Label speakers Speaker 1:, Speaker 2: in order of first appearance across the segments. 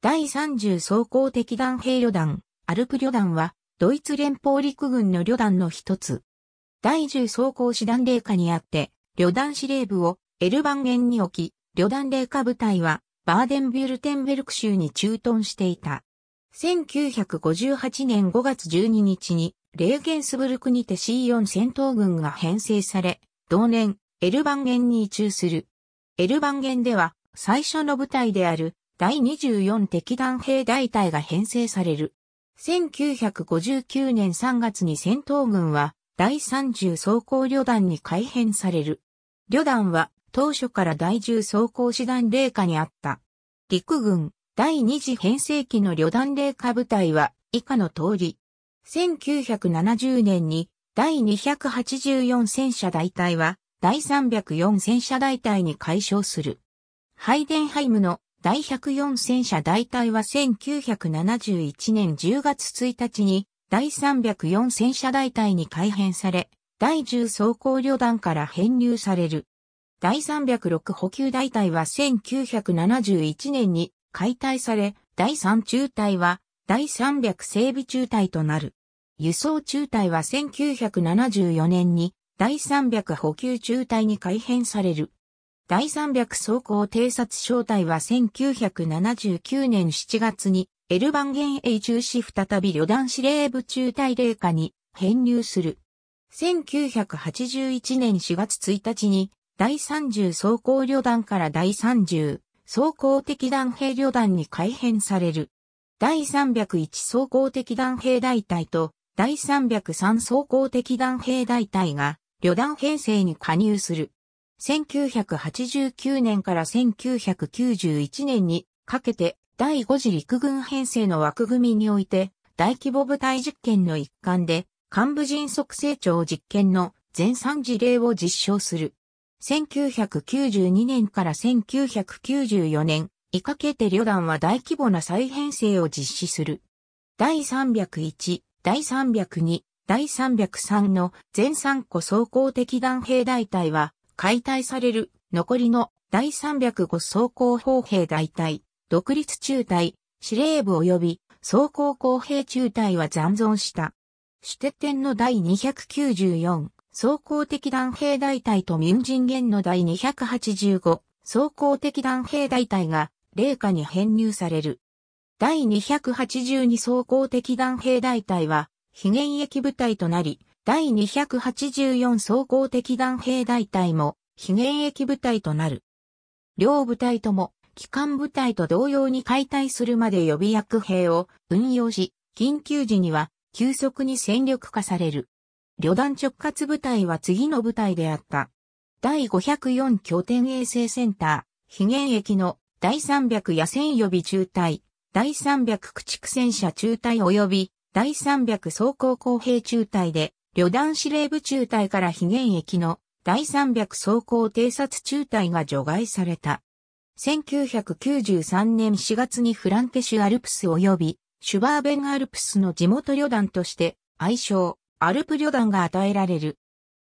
Speaker 1: 第30装甲敵弾兵旅団、アルプ旅団は、ドイツ連邦陸軍の旅団の一つ。第10装甲師団霊下にあって、旅団司令部をエルバンゲンに置き、旅団霊下部隊は、バーデンビュルテンベルク州に駐屯していた。1958年5月12日に、レーゲンスブルクにて C4 戦闘軍が編成され、同年、エルバンゲンに移駐する。エルバンゲンでは、最初の部隊である、第24敵弾兵大隊が編成される。1959年3月に戦闘軍は第30装甲旅団に改編される。旅団は当初から第10装甲師団霊下にあった。陸軍第2次編成期の旅団霊下部隊は以下の通り。1970年に第284戦車大隊は第304戦車大隊に解消する。ハイデンハイムの第104戦車大隊は1971年10月1日に第304戦車大隊に改編され、第10装甲旅団から編入される。第306補給大隊は1971年に解体され、第3中隊は第300整備中隊となる。輸送中隊は1974年に第300補給中隊に改編される。第300装甲偵察小隊は1979年7月にエルバン現営中止再び旅団司令部中隊令下に編入する。1981年4月1日に第30装甲旅団から第30装甲敵団兵旅団に改編される。第301装甲敵団兵大隊と第303装甲敵団兵大隊が旅団編成に加入する。1989年から1991年にかけて第5次陸軍編成の枠組みにおいて大規模部隊実験の一環で幹部人速成長実験の全3事例を実証する。1992年から1994年、いかけて旅団は大規模な再編成を実施する。第301、第302、第303の全3個総行的弾兵大隊は解体される残りの第305装甲砲兵大隊、独立中隊、司令部及び装甲工兵中隊は残存した。主鉄天の第294、装甲的弾兵大隊と民人元の第285、装甲的弾兵大隊が、霊下に編入される。第282装甲的弾兵大隊は、非現役部隊となり、第284総合的弾兵大隊も非現役部隊となる。両部隊とも機関部隊と同様に解体するまで予備役兵を運用し、緊急時には急速に戦力化される。旅団直轄部隊は次の部隊であった。第504拠点衛星センター、非現役の第300野戦予備中隊、第300駆逐戦車中隊及び第300装甲工兵中隊で旅団司令部中隊から非現役の第300装甲偵察中隊が除外された。1993年4月にフランケシュアルプス及びシュバーベンアルプスの地元旅団として愛称アルプ旅団が与えられる。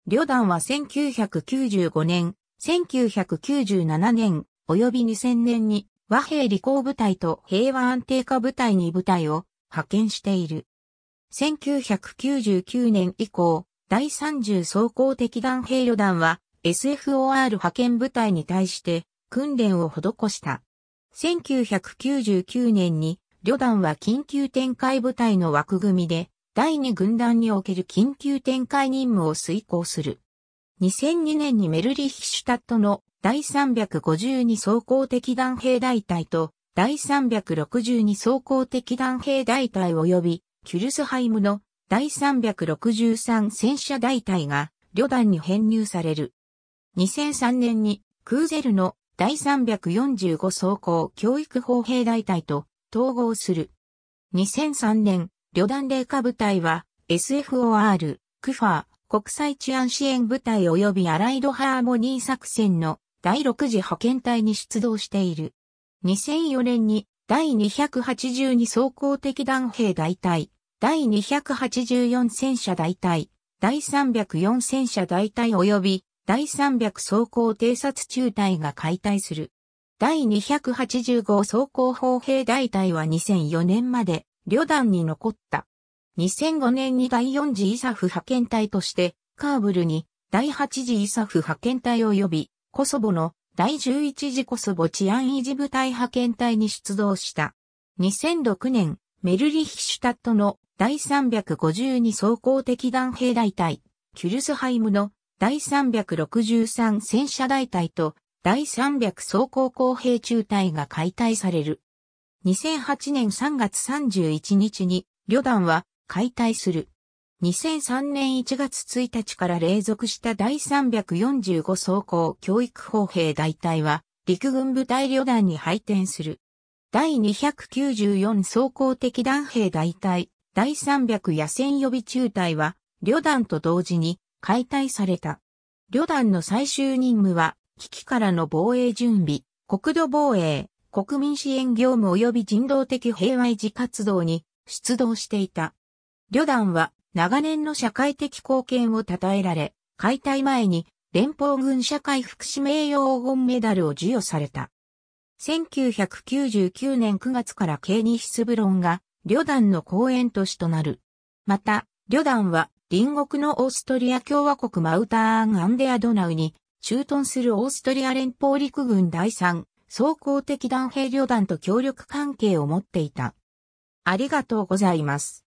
Speaker 1: 旅団は1995年、1997年及び2000年に和平履行部隊と平和安定化部隊に部隊を派遣している。1999年以降、第30装甲敵弾兵旅団は SFOR 派遣部隊に対して訓練を施した。1999年に旅団は緊急展開部隊の枠組みで第2軍団における緊急展開任務を遂行する。2002年にメルリヒシュタットの第352装甲敵弾兵大隊と第362装甲敵弾兵大隊及びキュルスハイムの第363戦車大隊が旅団に編入される。2003年にクーゼルの第345装甲教育砲兵大隊と統合する。2003年、旅団霊下部隊は SFOR、クファー、国際治安支援部隊及びアライドハーモニー作戦の第6次派遣隊に出動している。2004年に第282装甲敵団兵大隊、第284戦車大隊、第304戦車大隊及び第300装甲偵察中隊が解体する。第285装甲砲兵大隊は2004年まで旅団に残った。2005年に第4次イサフ派遣隊として、カーブルに第8次イサフ派遣隊及び、コソボの第11次コソボ治安維持部隊派遣隊に出動した。2006年、メルリヒシュタットの第352装甲敵弾兵大隊、キュルスハイムの第363戦車大隊と第300装甲工兵中隊が解体される。2008年3月31日に旅団は解体する。2003年1月1日から連属した第345装甲教育砲兵大隊は陸軍部隊旅団に配転する。第294装甲敵弾兵大隊第300野戦予備中隊は、旅団と同時に解体された。旅団の最終任務は、危機からの防衛準備、国土防衛、国民支援業務及び人道的平和維持活動に出動していた。旅団は長年の社会的貢献を称えられ、解体前に連邦軍社会福祉名誉黄金メダルを授与された。1999年9月からケーニヒスブロンが旅団の公園都市となる。また、旅団は隣国のオーストリア共和国マウターン・アンデアドナウに駐屯するオーストリア連邦陸軍第3総合的弾兵旅団と協力関係を持っていた。ありがとうございます。